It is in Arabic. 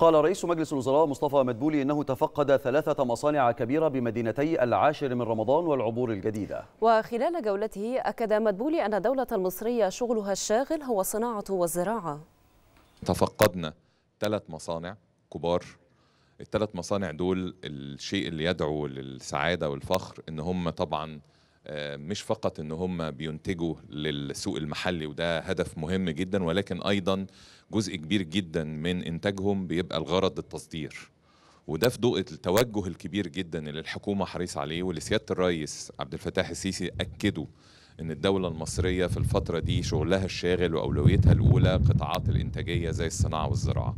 قال رئيس مجلس الوزراء مصطفى مدبولي انه تفقد ثلاثه مصانع كبيره بمدينتي العاشر من رمضان والعبور الجديده. وخلال جولته اكد مدبولي ان الدوله المصريه شغلها الشاغل هو الصناعه والزراعه. تفقدنا ثلاث مصانع كبار الثلاث مصانع دول الشيء اللي يدعو للسعاده والفخر ان هم طبعا آه، مش فقط ان هم بينتجوا للسوق المحلي وده هدف مهم جدا ولكن ايضا جزء كبير جدا من انتاجهم بيبقى الغرض التصدير وده في ضوء التوجه الكبير جدا اللي الحكومه حريصه عليه واللي سياده الرئيس عبد الفتاح السيسي اكدوا ان الدوله المصريه في الفتره دي شغلها الشاغل واولويتها الاولى قطاعات الانتاجيه زي الصناعه والزراعه